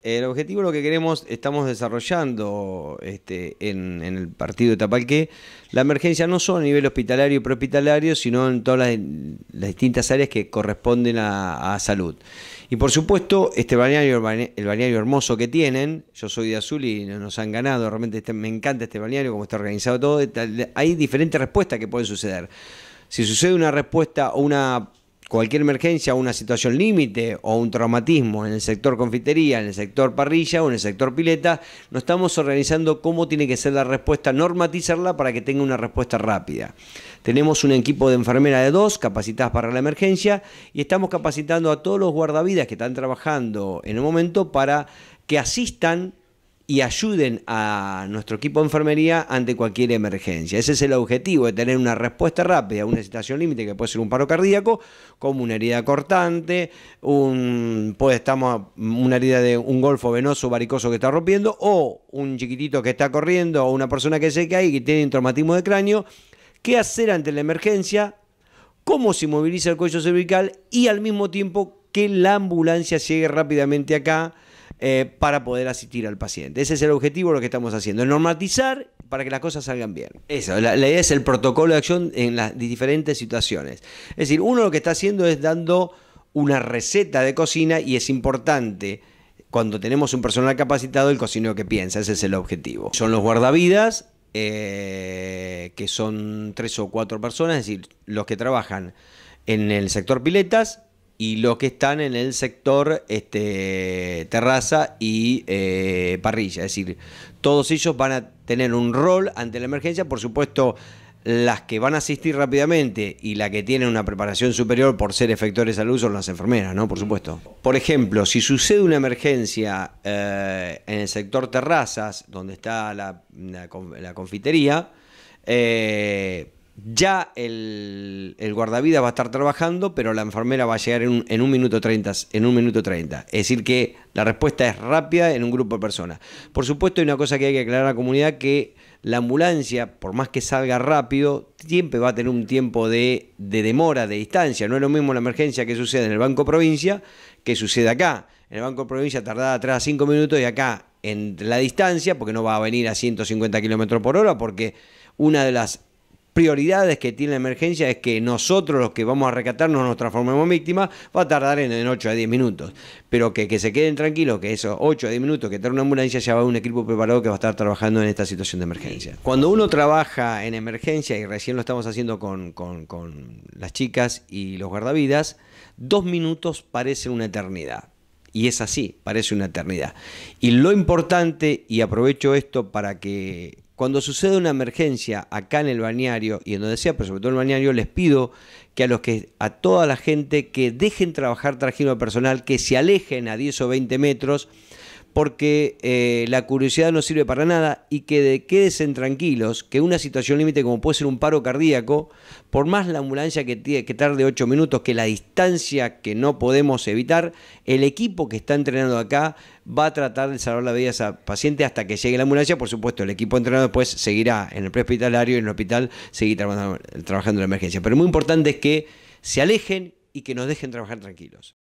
El objetivo, lo que queremos, estamos desarrollando este, en, el partido de Tapalqué, la emergencia no solo a nivel hospitalario y prehospitalario, sino en todas las, distintas áreas que corresponden a, salud. Y por supuesto, este balneario, el balneario hermoso que tienen, yo soy de Azul y nos han ganado, realmente este, me encanta este balneario, como está organizado todo, hay diferentes respuestas que pueden suceder. Si sucede una respuesta o una cualquier emergencia, una situación límite o un traumatismo en el sector confitería, en el sector parrilla o en el sector pileta, nos estamos organizando cómo tiene que ser la respuesta, normatizarla para que tenga una respuesta rápida. Tenemos un equipo de enfermera de dos capacitadas para la emergencia y estamos capacitando a todos los guardavidas que están trabajando en el momento para que asistan y ayuden a nuestro equipo de enfermería ante cualquier emergencia. Ese es el objetivo, de tener una respuesta rápida a una situación límite que puede ser un paro cardíaco, como una herida cortante, un, puede estamos, una herida de un golfo venoso varicoso que está rompiendo, o un chiquitito que está corriendo, o una persona que se cae y que tiene un traumatismo de cráneo. ¿Qué hacer ante la emergencia? ¿Cómo se moviliza el cuello cervical? Y al mismo tiempo que la ambulancia llegue rápidamente acá eh, para poder asistir al paciente. Ese es el objetivo de lo que estamos haciendo, el normatizar para que las cosas salgan bien. Eso, la, idea es el protocolo de acción en las diferentes situaciones. Es decir, uno lo que está haciendo es dando una receta de cocina y es importante cuando tenemos un personal capacitado, el cocinero que piensa, ese es el objetivo. Son los guardavidas, eh, que son tres o cuatro personas, es decir, los que trabajan en el sector piletas, y los que están en el sector este, terraza y eh, parrilla. Es decir, todos ellos van a tener un rol ante la emergencia, por supuesto las que van a asistir rápidamente y la que tienen una preparación superior por ser efectores de salud son las enfermeras, ¿no? Por supuesto. Por ejemplo, si sucede una emergencia eh, en el sector terrazas, donde está la, confitería, eh, ya el, guardavidas va a estar trabajando, pero la enfermera va a llegar en un, minuto treinta, en un minuto 30. Es decir que la respuesta es rápida en un grupo de personas. Por supuesto, hay una cosa que hay que aclarar a la comunidad que la ambulancia, por más que salga rápido, siempre va a tener un tiempo de, demora, de distancia. No es lo mismo la emergencia que sucede en el Banco Provincia que sucede acá. En el Banco Provincia tardaba atrás cinco minutos y acá en la distancia, porque no va a venir a 150 kilómetros por hora, porque una de las prioridades que tiene la emergencia es que nosotros los que vamos a recatarnos nos transformemos en víctimas, va a tardar en, 8 a 10 minutos. Pero que, se queden tranquilos, que esos 8 a 10 minutos que trae una ambulancia ya va un equipo preparado que va a estar trabajando en esta situación de emergencia. Cuando uno trabaja en emergencia, y recién lo estamos haciendo con, las chicas y los guardavidas, dos minutos parece una eternidad. Y es así, parece una eternidad. Y lo importante, y aprovecho esto para que cuando sucede una emergencia acá en el balneario y en donde sea, pero sobre todo en el balneario, les pido que a los que a toda la gente que dejen trabajar trajino personal, que se alejen a 10 o 20 metros, porque eh, la curiosidad no sirve para nada y que de, tranquilos que una situación límite como puede ser un paro cardíaco, por más la ambulancia que, que tarde 8 minutos, que la distancia que no podemos evitar, el equipo que está entrenando acá va a tratar de salvar la vida a esa paciente hasta que llegue la ambulancia. Por supuesto, el equipo entrenado después seguirá en el prehospitalario y en el hospital seguir trabajando en la emergencia. Pero muy importante es que se alejen y que nos dejen trabajar tranquilos.